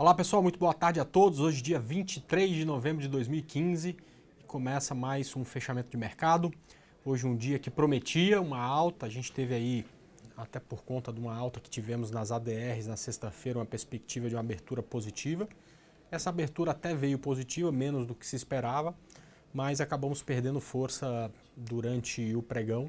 Olá pessoal, muito boa tarde a todos. Hoje, dia 23 de novembro de 2015, começa mais um fechamento de mercado. Hoje, um dia que prometia uma alta, a gente teve aí, até por conta de uma alta que tivemos nas ADRs na sexta-feira, uma perspectiva de uma abertura positiva. Essa abertura até veio positiva, menos do que se esperava, mas acabamos perdendo força durante o pregão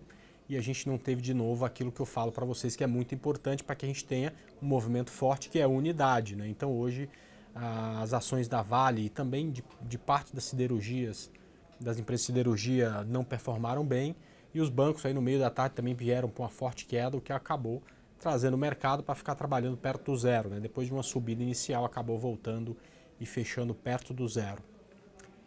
e a gente não teve de novo aquilo que eu falo para vocês que é muito importante para que a gente tenha um movimento forte que é a unidade. Né? Então hoje as ações da Vale e também de, de parte das siderurgias, das empresas de siderurgia não performaram bem e os bancos aí no meio da tarde também vieram com uma forte queda, o que acabou trazendo o mercado para ficar trabalhando perto do zero. Né? Depois de uma subida inicial, acabou voltando e fechando perto do zero.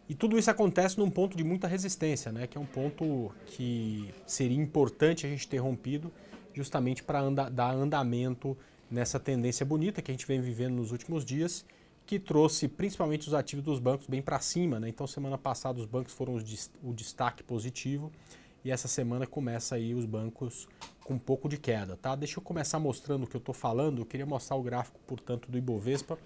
E tudo isso acontece num ponto de muita resistência, né? que é um ponto que seria importante a gente ter rompido justamente para anda, dar andamento nessa tendência bonita que a gente vem vivendo nos últimos dias, que trouxe principalmente os ativos dos bancos bem para cima. Né? Então, semana passada os bancos foram o destaque positivo e essa semana começa aí os bancos com um pouco de queda. Tá? Deixa eu começar mostrando o que eu estou falando. Eu queria mostrar o gráfico, portanto, do Ibovespa.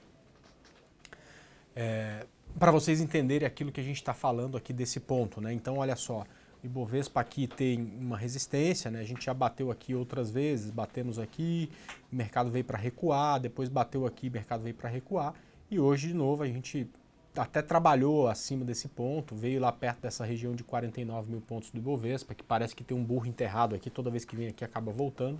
É, para vocês entenderem aquilo que a gente está falando aqui desse ponto, né? Então, olha só, o Ibovespa aqui tem uma resistência, né? A gente já bateu aqui outras vezes, batemos aqui, o mercado veio para recuar, depois bateu aqui, o mercado veio para recuar, e hoje de novo a gente até trabalhou acima desse ponto, veio lá perto dessa região de 49 mil pontos do Ibovespa, que parece que tem um burro enterrado aqui, toda vez que vem aqui acaba voltando.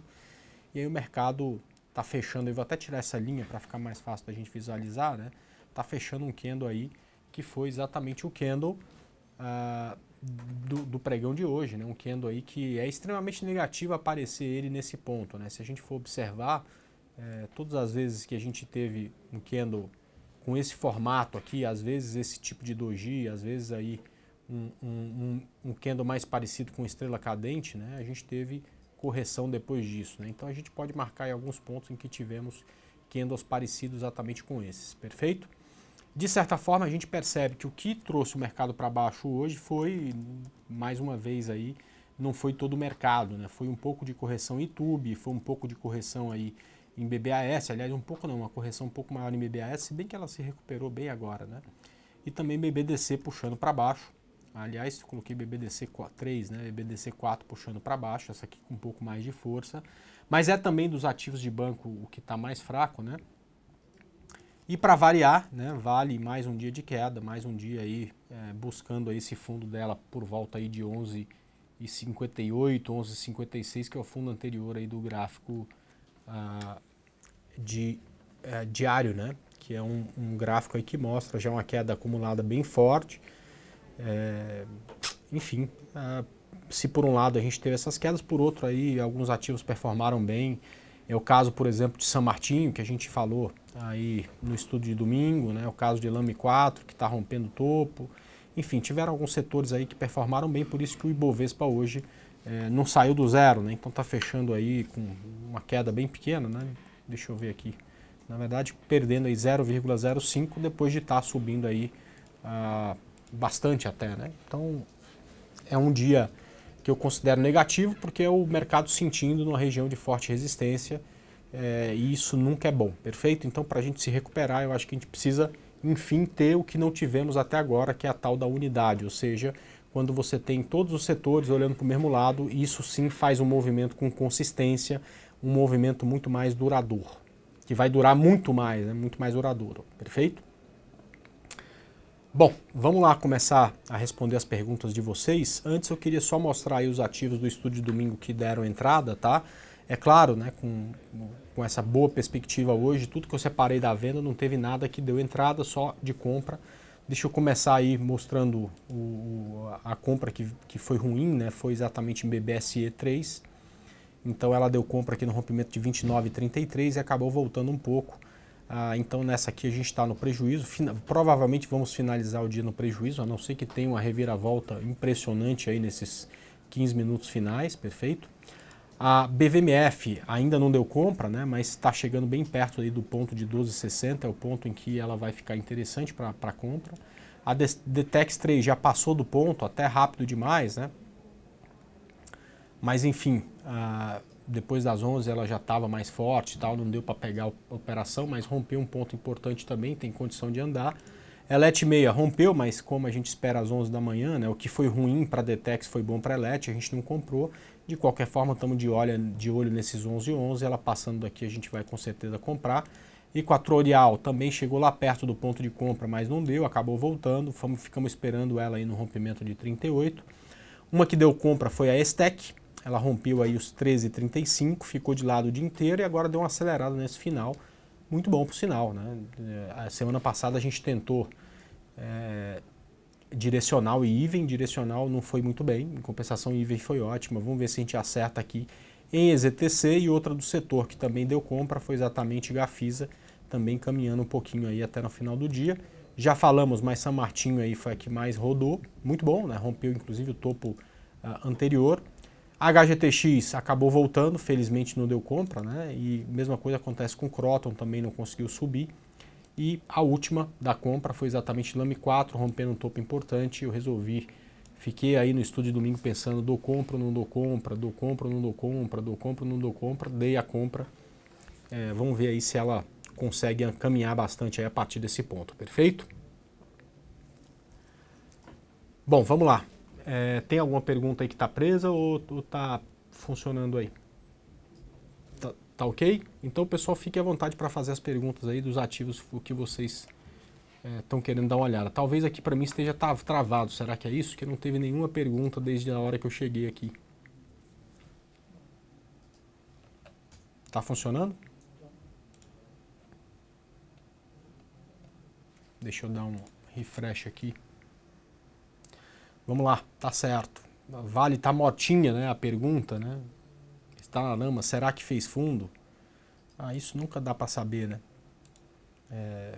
E aí o mercado está fechando, eu vou até tirar essa linha para ficar mais fácil da gente visualizar, né? Está fechando um candle aí que foi exatamente o candle ah, do, do, pregão de hoje, né? um candle aí que é extremamente negativo aparecer ele nesse ponto. Né? Se a gente for observar, é, todas as vezes que a gente teve um candle com esse formato aqui, às vezes esse tipo de doji, às vezes aí um, um, um, candle mais parecido com estrela cadente, né? a gente teve correção depois disso. Né? Então a gente pode marcar alguns pontos em que tivemos candles parecidos exatamente com esses, perfeito? De certa forma, a gente percebe que o que trouxe o mercado para baixo hoje foi, mais uma vez aí, não foi todo o mercado, né? Foi um pouco de correção em YouTube, foi um pouco de correção aí em BBAS, aliás, um pouco não, uma correção um pouco maior em BBAS, se bem que ela se recuperou bem agora, né? E também BBDC puxando para baixo. Aliás, coloquei BBDC 3, né? BBDC 4 puxando para baixo, essa aqui com um pouco mais de força. Mas é também dos ativos de banco o que está mais fraco, né? E para variar, né, vale mais um dia de queda, mais um dia aí é, buscando aí esse fundo dela por volta aí de 11,58, 11,56, que é o fundo anterior aí do gráfico ah, de é, diário, né? Que é um, um, gráfico aí que mostra já uma queda acumulada bem forte. É, enfim, ah, se por um lado a gente teve essas quedas, por outro aí alguns ativos performaram bem. É o caso, por exemplo, de San Martinho, que a gente falou aí no estudo de domingo, né? É o caso de Lame 4, que está rompendo o topo. Enfim, tiveram alguns setores aí que performaram bem, por isso que o Ibovespa hoje é, não saiu do zero, né? então está fechando aí com uma queda bem pequena. Né? Deixa eu ver aqui. Na verdade, perdendo aí 0,05 depois de estar tá subindo aí ah, bastante até. Né? Então, é um dia que eu considero negativo, porque é o mercado sentindo numa região de forte resistência é, e isso nunca é bom, perfeito? Então, para a gente se recuperar, eu acho que a gente precisa, enfim, ter o que não tivemos até agora, que é a tal da unidade, ou seja, quando você tem todos os setores olhando para o mesmo lado, isso sim faz um movimento com consistência, um movimento muito mais duradouro, que vai durar muito mais, né? muito mais duradouro, perfeito? Bom, vamos lá começar a responder as perguntas de vocês. Antes eu queria só mostrar aí os ativos do estúdio domingo que deram entrada, tá? É claro, né, com, com essa boa perspectiva hoje, tudo que eu separei da venda não teve nada que deu entrada, só de compra. Deixa eu começar aí mostrando o, a compra que, que foi ruim, né? Foi exatamente em BBSE3. Então ela deu compra aqui no rompimento de 29,33 e acabou voltando um pouco. Ah, então nessa aqui a gente está no prejuízo. Fina, provavelmente vamos finalizar o dia no prejuízo, a não ser que tenha uma reviravolta impressionante aí nesses 15 minutos finais, perfeito? A BVMF ainda não deu compra, né, mas está chegando bem perto aí do ponto de 12,60, é o ponto em que ela vai ficar interessante para compra. A Detex 3 já passou do ponto, até rápido demais, né? Mas enfim, ah, depois das 11 ela já estava mais forte tal, não deu para pegar a operação, mas rompeu um ponto importante também, tem condição de andar. Elete é meia rompeu, mas como a gente espera às 11 da manhã, né, o que foi ruim para a Detex foi bom para a Elete, a gente não comprou. De qualquer forma, estamos de olho, de olho nesses 11 e 11, ela passando daqui a gente vai com certeza comprar. Equatorial também chegou lá perto do ponto de compra, mas não deu, acabou voltando. Fomos, ficamos esperando ela aí no rompimento de 38. Uma que deu compra foi a Estec, ela rompeu aí os 13,35, ficou de lado o dia inteiro e agora deu uma acelerada nesse final. Muito bom pro sinal, né? É, a semana passada a gente tentou é, direcional e even, direcional não foi muito bem, em compensação even foi ótima. Vamos ver se a gente acerta aqui em EZTC e outra do setor que também deu compra foi exatamente Gafisa, também caminhando um pouquinho aí até no final do dia. Já falamos, mas San Martinho aí foi a que mais rodou, muito bom, né? rompeu inclusive o topo uh, anterior. A HGTX acabou voltando, felizmente não deu compra, né? E mesma coisa acontece com o Croton, também não conseguiu subir. E a última da compra foi exatamente Lame 4, rompendo um topo importante. Eu resolvi, fiquei aí no estúdio domingo pensando: dou compra, não dou compra, dou compra, não dou compra, dou compra, não dou compra. Dei a compra. É, vamos ver aí se ela consegue caminhar bastante a partir desse ponto, perfeito? Bom, vamos lá. É, tem alguma pergunta aí que está presa ou está funcionando aí? Tá, tá, ok? Então, pessoal, fique à vontade para fazer as perguntas aí dos ativos que vocês estão é, querendo dar uma olhada. Talvez aqui para mim esteja travado. Será que é isso? Que não teve nenhuma pergunta desde a hora que eu cheguei aqui. Tá funcionando? Deixa eu dar um refresh aqui. Vamos lá, tá certo. Vale, tá motinha, né? A pergunta, né? Está na lama, será que fez fundo? Ah, isso nunca dá para saber, né? É...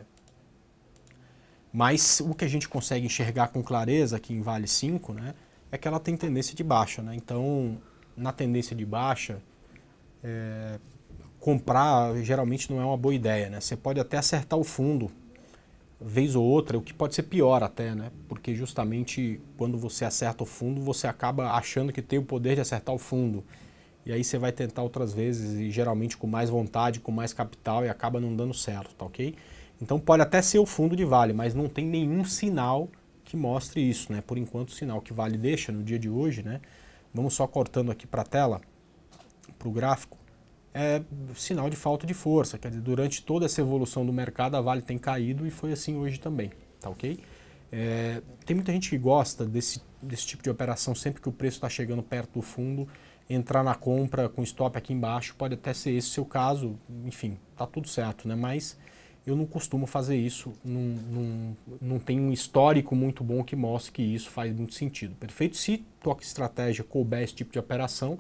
Mas o que a gente consegue enxergar com clareza aqui em Vale 5, né? É que ela tem tendência de baixa, né? Então, na tendência de baixa, é... comprar geralmente não é uma boa ideia, né? Você pode até acertar o fundo, vez ou outra, o que pode ser pior até, né? Porque justamente quando você acerta o fundo, você acaba achando que tem o poder de acertar o fundo. E aí você vai tentar outras vezes e geralmente com mais vontade, com mais capital e acaba não dando certo, tá ok? Então pode até ser o fundo de vale, mas não tem nenhum sinal que mostre isso, né? Por enquanto o sinal que vale deixa no dia de hoje, né? Vamos só cortando aqui para a tela, para o gráfico é sinal de falta de força. Quer dizer, durante toda essa evolução do mercado, a Vale tem caído e foi assim hoje também, tá ok? É, tem muita gente que gosta desse, desse tipo de operação, sempre que o preço está chegando perto do fundo, entrar na compra com stop aqui embaixo, pode até ser esse o seu caso, enfim, tá tudo certo, né? Mas eu não costumo fazer isso, não, não tem um histórico muito bom que mostre que isso faz muito sentido, perfeito? Se toque estratégia couber esse tipo de operação,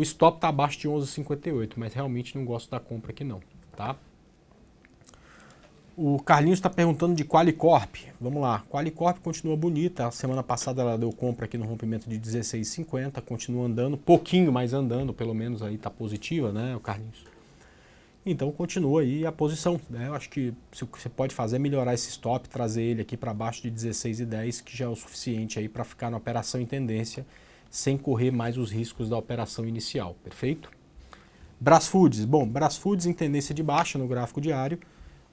o stop está abaixo de 11,58, mas realmente não gosto da compra aqui não, tá? O Carlinhos está perguntando de Qualicorp. Vamos lá. Qualicorp continua bonita. A semana passada ela deu compra aqui no rompimento de 16,50. Continua andando, pouquinho mais andando, pelo menos aí está positiva, né, o Carlinhos? Então continua aí a posição. Né? Eu acho que o que você pode fazer é melhorar esse stop, trazer ele aqui para baixo de 16,10, que já é o suficiente aí para ficar na operação em tendência sem correr mais os riscos da operação inicial, perfeito? Brasfoods, bom, Brasfoods em tendência de baixa no gráfico diário,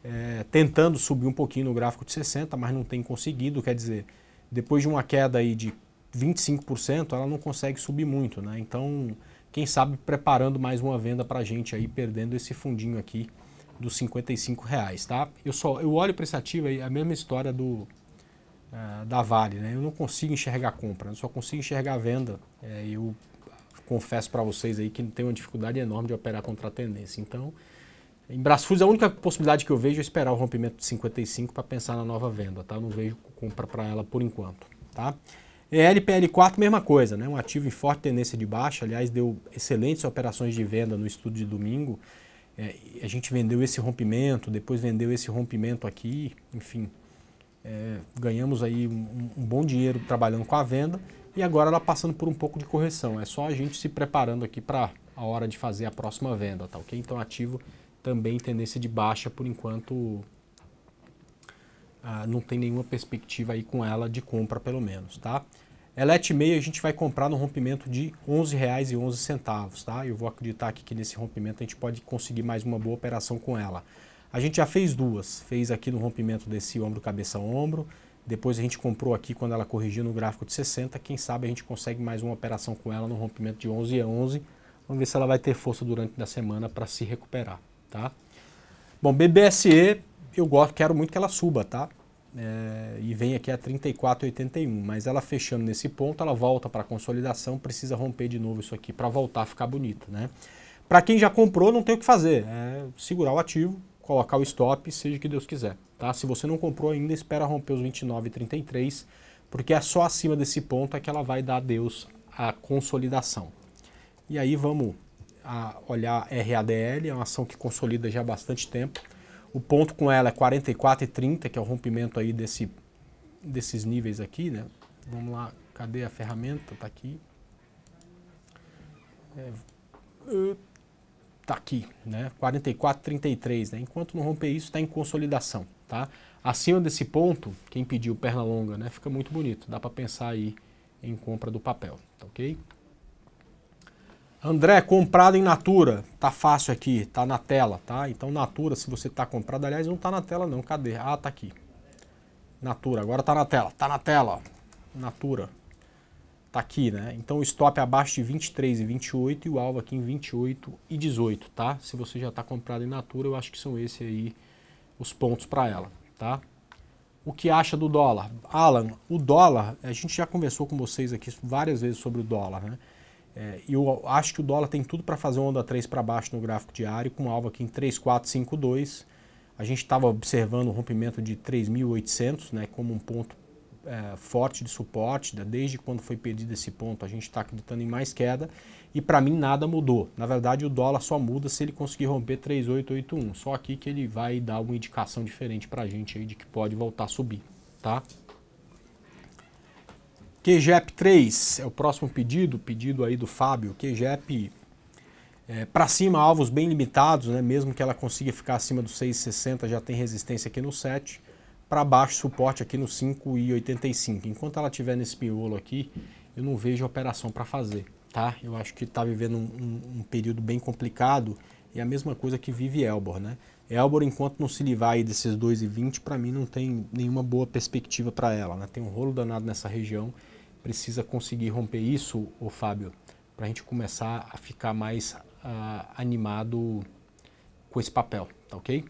é, tentando subir um pouquinho no gráfico de 60, mas não tem conseguido, quer dizer, depois de uma queda aí de 25%, ela não consegue subir muito, né? Então, quem sabe preparando mais uma venda para a gente aí, perdendo esse fundinho aqui dos 55 reais, tá? Eu só eu olho para esse ativo aí, é a mesma história do ah, da Vale. Né? Eu não consigo enxergar compra, eu só consigo enxergar venda. É, eu confesso para vocês aí que tem uma dificuldade enorme de operar contra a tendência. Então, em Brasfoods, a única possibilidade que eu vejo é esperar o rompimento de 55 para pensar na nova venda. Tá? Eu não vejo compra para ela por enquanto. Tá? ELPL4, mesma coisa, né? um ativo em forte tendência de baixa, aliás, deu excelentes operações de venda no estudo de domingo. É, a gente vendeu esse rompimento, depois vendeu esse rompimento aqui, enfim. É, ganhamos aí um, um, bom dinheiro trabalhando com a venda e agora ela passando por um pouco de correção. É só a gente se preparando aqui para a hora de fazer a próxima venda, tá ok? Então ativo também tendência de baixa por enquanto ah, não tem nenhuma perspectiva aí com ela de compra pelo menos, tá? Elet meio a gente vai comprar no rompimento de R$ 11,11, tá? Eu vou acreditar aqui que nesse rompimento a gente pode conseguir mais uma boa operação com ela. A gente já fez duas, fez aqui no rompimento desse ombro cabeça ombro, depois a gente comprou aqui quando ela corrigiu no gráfico de 60, quem sabe a gente consegue mais uma operação com ela no rompimento de 11 a 11. Vamos ver se ela vai ter força durante a semana para se recuperar, tá? Bom, BBSE, eu gosto, quero muito que ela suba, tá? É, e vem aqui a 34,81, mas ela fechando nesse ponto, ela volta para a consolidação, precisa romper de novo isso aqui para voltar a ficar bonito, né? Para quem já comprou, não tem o que fazer, é segurar o ativo, colocar o stop, seja que Deus quiser. Tá? Se você não comprou ainda, espera romper os 29,33, porque é só acima desse ponto é que ela vai dar Deus a consolidação. E aí vamos olhar RADL, é uma ação que consolida já há bastante tempo. O ponto com ela é 44,30, que é o rompimento aí desse, desses níveis aqui, né? Vamos lá, cadê a ferramenta? Tá aqui. É, está aqui, né? 44,33, né? Enquanto não romper isso, está em consolidação, tá? Acima desse ponto, quem pediu perna longa, né? Fica muito bonito, dá para pensar aí em compra do papel, tá ok? André, comprado em Natura, tá fácil aqui, tá na tela, tá? Então Natura, se você tá comprado, aliás, não tá na tela não, cadê? Ah, tá aqui. Natura, agora tá na tela, tá na tela, Natura. Tá aqui, né? Então o stop é abaixo de 23 e 28 e o alvo aqui em 28 e 18, tá? Se você já está comprado em natura, eu acho que são esses aí os pontos para ela, tá? O que acha do dólar? Alan, o dólar, a gente já conversou com vocês aqui várias vezes sobre o dólar, né? É, eu acho que o dólar tem tudo para fazer onda 3 para baixo no gráfico diário, com alvo aqui em 3452. A gente estava observando o rompimento de 3.800, né, como um ponto é, forte de suporte, desde quando foi perdido esse ponto, a gente está acreditando em mais queda e para mim nada mudou. Na verdade, o dólar só muda se ele conseguir romper 3881, só aqui que ele vai dar uma indicação diferente para a gente aí de que pode voltar a subir, tá? QGEP 3 é o próximo pedido, pedido aí do Fábio. QGEP é, para cima, alvos bem limitados, né? mesmo que ela consiga ficar acima dos 6,60, já tem resistência aqui no 7 para baixo suporte aqui no 5,85. Enquanto ela tiver nesse miolo aqui, eu não vejo operação para fazer, tá? Eu acho que está vivendo um, um, um, período bem complicado e é a mesma coisa que vive Elbor, né? Elbor, enquanto não se livrar aí desses 2,20, para mim não tem nenhuma boa perspectiva para ela, né? Tem um rolo danado nessa região, precisa conseguir romper isso, ô Fábio, para a gente começar a ficar mais uh, animado com esse papel, tá ok?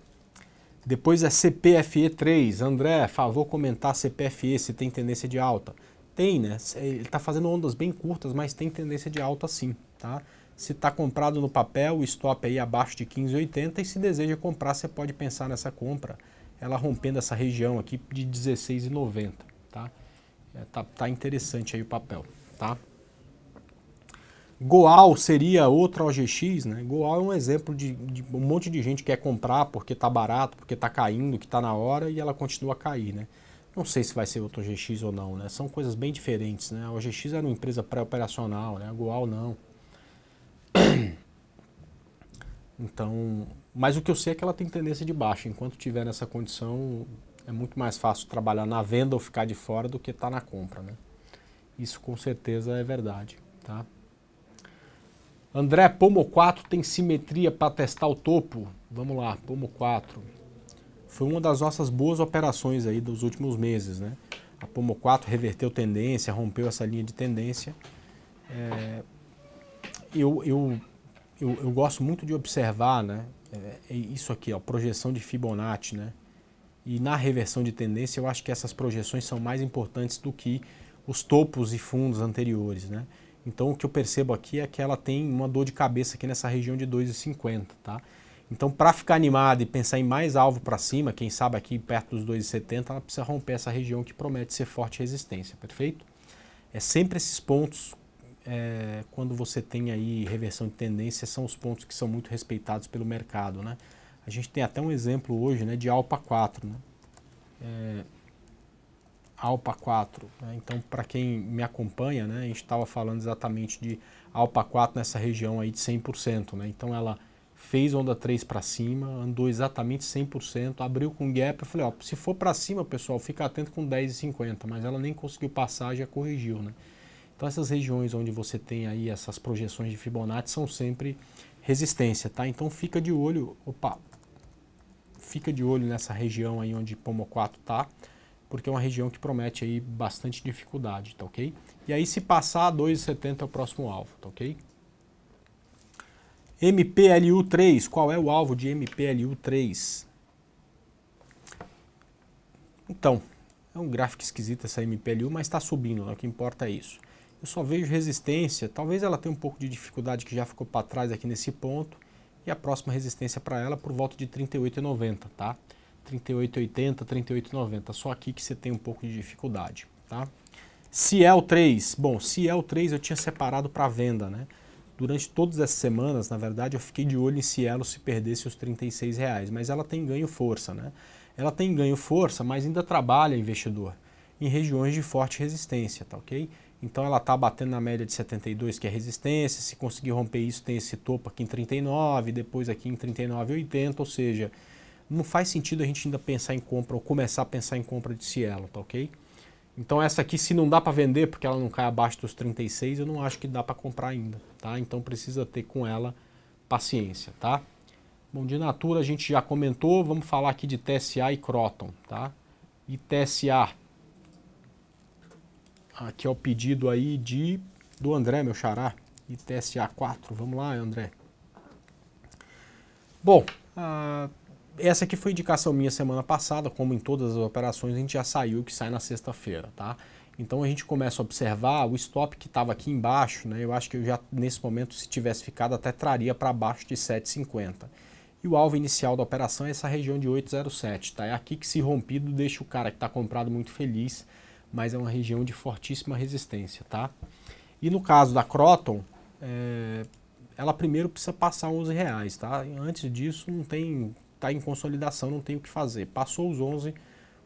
Depois é CPFE 3. André, favor comentar CPFE se tem tendência de alta. Tem, né? Ele está fazendo ondas bem curtas, mas tem tendência de alta sim, tá? Se está comprado no papel, o stop aí abaixo de 15,80 e se deseja comprar, você pode pensar nessa compra, ela rompendo essa região aqui de 16,90, tá? É, tá? Tá interessante aí o papel, tá? Goal seria outra OGX, né? Goal é um exemplo de, de, um monte de gente quer comprar porque está barato, porque está caindo, que está na hora e ela continua a cair, né? Não sei se vai ser outra OGX ou não, né? São coisas bem diferentes, né? A OGX era uma empresa pré-operacional, né? A Goal não. Então, mas o que eu sei é que ela tem tendência de baixa. Enquanto tiver nessa condição, é muito mais fácil trabalhar na venda ou ficar de fora do que estar tá na compra, né? Isso com certeza é verdade, tá? André, Pomo 4 tem simetria para testar o topo? Vamos lá, Pomo 4. Foi uma das nossas boas operações aí dos últimos meses, né? A Pomo 4 reverteu tendência, rompeu essa linha de tendência. É, eu, eu, eu, eu, gosto muito de observar, né? É, é, isso aqui, ó, projeção de Fibonacci, né? E na reversão de tendência, eu acho que essas projeções são mais importantes do que os topos e fundos anteriores, né? Então o que eu percebo aqui é que ela tem uma dor de cabeça aqui nessa região de 2,50, tá? Então para ficar animada e pensar em mais alvo para cima, quem sabe aqui perto dos 2,70, ela precisa romper essa região que promete ser forte resistência, perfeito? É sempre esses pontos é, quando você tem aí reversão de tendência, são os pontos que são muito respeitados pelo mercado, né? A gente tem até um exemplo hoje né, de Alpa 4, né? É, ALPA 4. Né? Então, para quem me acompanha, né, a gente estava falando exatamente de ALPA 4 nessa região aí de 100%. Né? Então, ela fez onda 3 para cima, andou exatamente 100%, abriu com gap. Eu falei, ó, se for para cima, pessoal, fica atento com 10,50, mas ela nem conseguiu passar, já corrigiu, né? Então essas regiões onde você tem aí essas projeções de Fibonacci são sempre resistência, tá? Então fica de olho, opa. Fica de olho nessa região aí onde Pomo 4 tá porque é uma região que promete aí bastante dificuldade, tá ok? E aí se passar 2,70 é o próximo alvo, tá ok? MPLU3, qual é o alvo de MPLU3? Então, é um gráfico esquisito essa MPLU, mas está subindo, né? o que importa é isso. Eu só vejo resistência, talvez ela tenha um pouco de dificuldade que já ficou para trás aqui nesse ponto, e a próxima resistência para ela por volta de 38,90, tá? 3880, 3890. Só aqui que você tem um pouco de dificuldade, tá? Ciel 3. Bom, Ciel 3 eu tinha separado para venda, né? Durante todas essas semanas, na verdade, eu fiquei de olho em se ela se perdesse os 36 reais, mas ela tem ganho força, né? Ela tem ganho força, mas ainda trabalha investidor em regiões de forte resistência, tá ok? Então ela está batendo na média de 72, que é resistência, se conseguir romper isso tem esse topo aqui em 39, depois aqui em 39,80, ou seja, não faz sentido a gente ainda pensar em compra ou começar a pensar em compra de Cielo, tá ok? Então essa aqui, se não dá para vender porque ela não cai abaixo dos 36, eu não acho que dá para comprar ainda, tá? Então precisa ter com ela paciência, tá? Bom, de Natura a gente já comentou, vamos falar aqui de TSA e Croton, tá? E TSA, aqui é o pedido aí de do André, meu xará, e TSA 4, vamos lá, André. Bom, ah, essa aqui foi indicação minha semana passada, como em todas as operações, a gente já saiu que sai na sexta-feira, tá? Então a gente começa a observar o stop que estava aqui embaixo, né? Eu acho que eu já nesse momento, se tivesse ficado, até traria para baixo de 7,50. E o alvo inicial da operação é essa região de 8,07, tá? É aqui que se rompido deixa o cara que está comprado muito feliz, mas é uma região de fortíssima resistência, tá? E no caso da Croton, é, ela primeiro precisa passar 11 reais, tá? Antes disso não tem está em consolidação, não tem o que fazer. Passou os 11,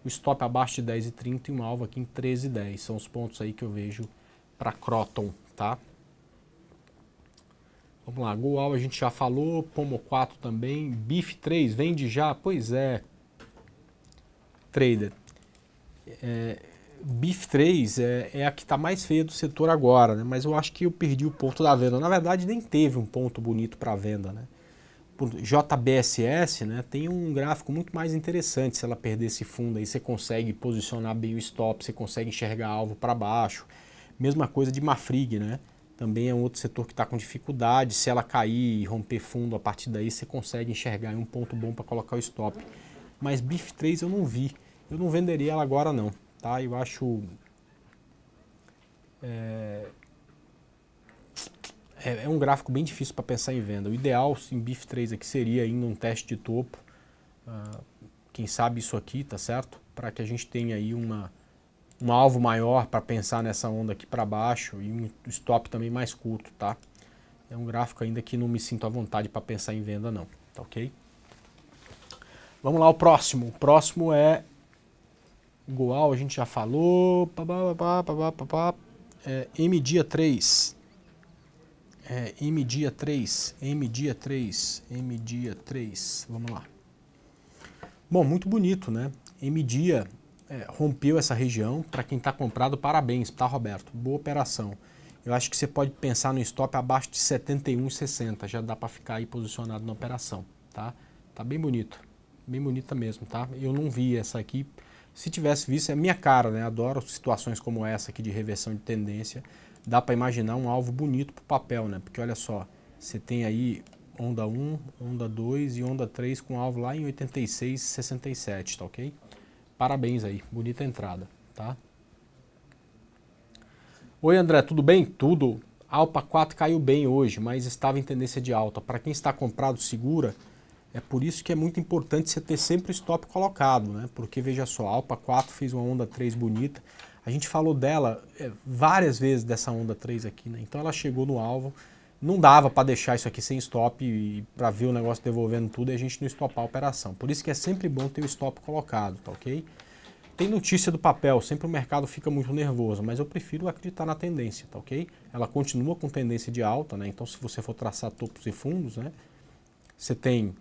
o stop abaixo de 10,30 e uma alva aqui em 13,10. São os pontos aí que eu vejo para Croton, tá? Vamos lá, Goal a gente já falou, Pomo 4 também, Bif 3, vende já? Pois é, trader. É, Bif 3 é, é a que está mais feia do setor agora, né? mas eu acho que eu perdi o ponto da venda. Na verdade, nem teve um ponto bonito para venda, né? por JBSS, né, tem um gráfico muito mais interessante. Se ela perder esse fundo aí, você consegue posicionar bem o stop, você consegue enxergar alvo para baixo. Mesma coisa de Mafrig, né? Também é um outro setor que está com dificuldade. Se ela cair e romper fundo, a partir daí você consegue enxergar um ponto bom para colocar o stop. Mas BIF3 eu não vi. Eu não venderia ela agora não, tá? Eu acho... É é, é um gráfico bem difícil para pensar em venda. O ideal em BIF 3 aqui seria ainda um teste de topo, uh, quem sabe isso aqui, tá certo? Para que a gente tenha aí uma, um alvo maior para pensar nessa onda aqui para baixo e um stop também mais curto, tá? É um gráfico ainda que não me sinto à vontade para pensar em venda não, tá ok? Vamos lá, o próximo. O próximo é Goal, a gente já falou. mdia é, M dia 3 é, M dia 3, M dia 3, M dia 3, vamos lá. Bom, muito bonito, né? M dia é, rompeu essa região, para quem está comprado, parabéns, tá Roberto? Boa operação. Eu acho que você pode pensar no stop abaixo de 71,60, já dá para ficar aí posicionado na operação, tá? Tá bem bonito, bem bonita mesmo, tá? Eu não vi essa aqui, se tivesse visto é minha cara, né? Adoro situações como essa aqui de reversão de tendência, dá para imaginar um alvo bonito para o papel, né? Porque olha só, você tem aí onda 1, onda 2 e onda 3 com alvo lá em 86, 67, tá ok? Parabéns aí, bonita entrada, tá? Oi André, tudo bem? Tudo. Alpa 4 caiu bem hoje, mas estava em tendência de alta. Para quem está comprado, segura. É por isso que é muito importante você ter sempre o stop colocado, né? Porque veja só, a Alpa 4 fez uma onda 3 bonita. A gente falou dela é, várias vezes dessa onda 3 aqui, né? Então ela chegou no alvo. Não dava para deixar isso aqui sem stop e para ver o negócio devolvendo tudo e a gente não estopar a operação. Por isso que é sempre bom ter o stop colocado, tá ok? Tem notícia do papel, sempre o mercado fica muito nervoso, mas eu prefiro acreditar na tendência, tá ok? Ela continua com tendência de alta, né? Então se você for traçar topos e fundos, né? Você tem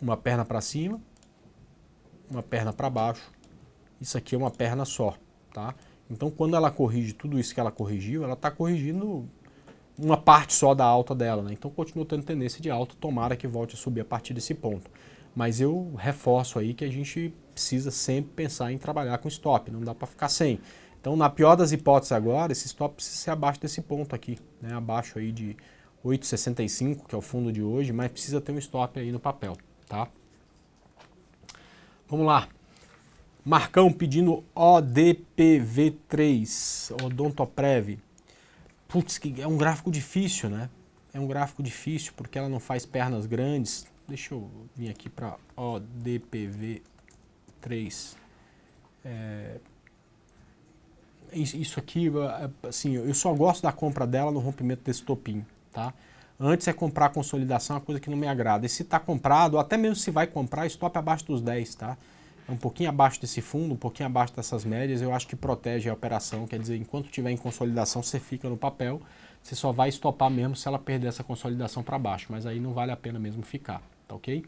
uma perna para cima, uma perna para baixo. Isso aqui é uma perna só. Tá? Então, quando ela corrige tudo isso que ela corrigiu, ela está corrigindo uma parte só da alta dela. Né? Então, continua tendo tendência de alta, tomara que volte a subir a partir desse ponto. Mas eu reforço aí que a gente precisa sempre pensar em trabalhar com stop, não dá para ficar sem. Então, na pior das hipóteses agora, esse stop precisa ser abaixo desse ponto aqui, né? abaixo aí de 8,65, que é o fundo de hoje, mas precisa ter um stop aí no papel, tá? Vamos lá. Marcão pedindo ODPV3, Odontoprev. Putz, que é um gráfico difícil, né? É um gráfico difícil porque ela não faz pernas grandes. Deixa eu vir aqui para ODPV3. É... Isso aqui, é, assim, eu só gosto da compra dela no rompimento desse topinho, tá? Antes é comprar consolidação, é uma coisa que não me agrada. E se está comprado, ou até mesmo se vai comprar, stop abaixo dos 10, tá? um pouquinho abaixo desse fundo, um pouquinho abaixo dessas médias, eu acho que protege a operação. Quer dizer, enquanto tiver em consolidação, você fica no papel, você só vai estopar mesmo se ela perder essa consolidação para baixo, mas aí não vale a pena mesmo ficar, tá ok?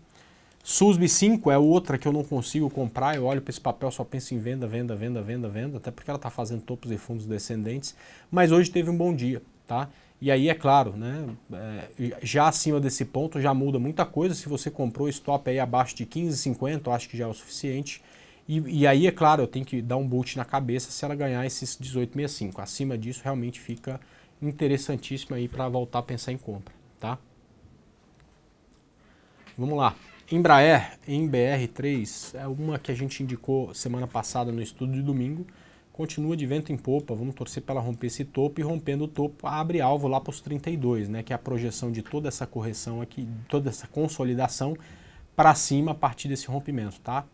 SUSB 5 é outra que eu não consigo comprar, eu olho para esse papel, só penso em venda, venda, venda, venda, venda, até porque ela está fazendo topos e fundos descendentes, mas hoje teve um bom dia, tá? E aí, é claro, né, é, já acima desse ponto já muda muita coisa. Se você comprou stop aí abaixo de 15,50, acho que já é o suficiente. E, e, aí, é claro, eu tenho que dar um boot na cabeça se ela ganhar esses 18,65. Acima disso, realmente fica interessantíssimo aí para voltar a pensar em compra, tá? Vamos lá. Embraer, em BR3, é uma que a gente indicou semana passada no estudo de domingo continua de vento em popa, vamos torcer para ela romper esse topo e rompendo o topo abre alvo lá para os 32, né, que é a projeção de toda essa correção aqui, toda essa consolidação para cima a partir desse rompimento, tá?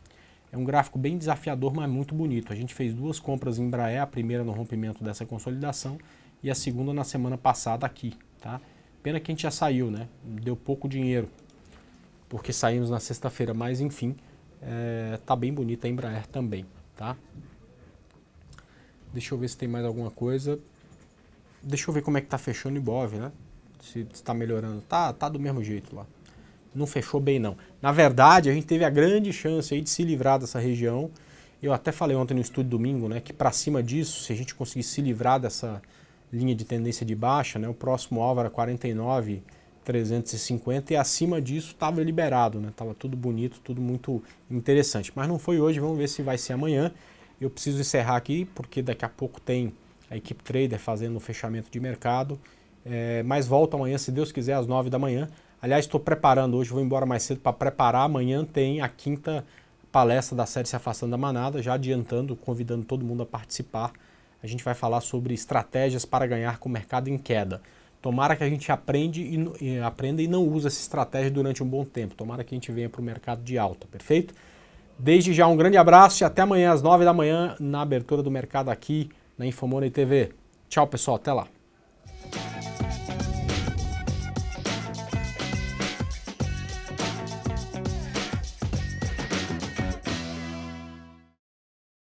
É um gráfico bem desafiador, mas muito bonito. A gente fez duas compras em Embraer, a primeira no rompimento dessa consolidação e a segunda na semana passada aqui, tá? Pena que a gente já saiu, né? Deu pouco dinheiro, porque saímos na sexta-feira, mas enfim, é, tá bem bonita a Embraer também, tá? Deixa eu ver se tem mais alguma coisa. Deixa eu ver como é que tá fechando o Ibov, né? Se está melhorando. Tá, tá do mesmo jeito lá. Não fechou bem, não. Na verdade, a gente teve a grande chance aí de se livrar dessa região. Eu até falei ontem no estudo domingo, né? Que para cima disso, se a gente conseguir se livrar dessa linha de tendência de baixa, né? O próximo alvo era 49, 350 e acima disso estava liberado, né? Tava tudo bonito, tudo muito interessante. Mas não foi hoje, vamos ver se vai ser amanhã. Eu preciso encerrar aqui porque daqui a pouco tem a equipe trader fazendo o fechamento de mercado. É, mas volta amanhã, se Deus quiser, às 9 da manhã. Aliás, estou preparando hoje, vou embora mais cedo para preparar. Amanhã tem a quinta palestra da série Se Afastando da Manada, já adiantando, convidando todo mundo a participar. A gente vai falar sobre estratégias para ganhar com o mercado em queda. Tomara que a gente aprende e, e aprenda e não use essa estratégia durante um bom tempo. Tomara que a gente venha para o mercado de alta, perfeito? Desde já um grande abraço e até amanhã às 9 da manhã na abertura do mercado aqui na Infomoney TV. Tchau, pessoal, até lá.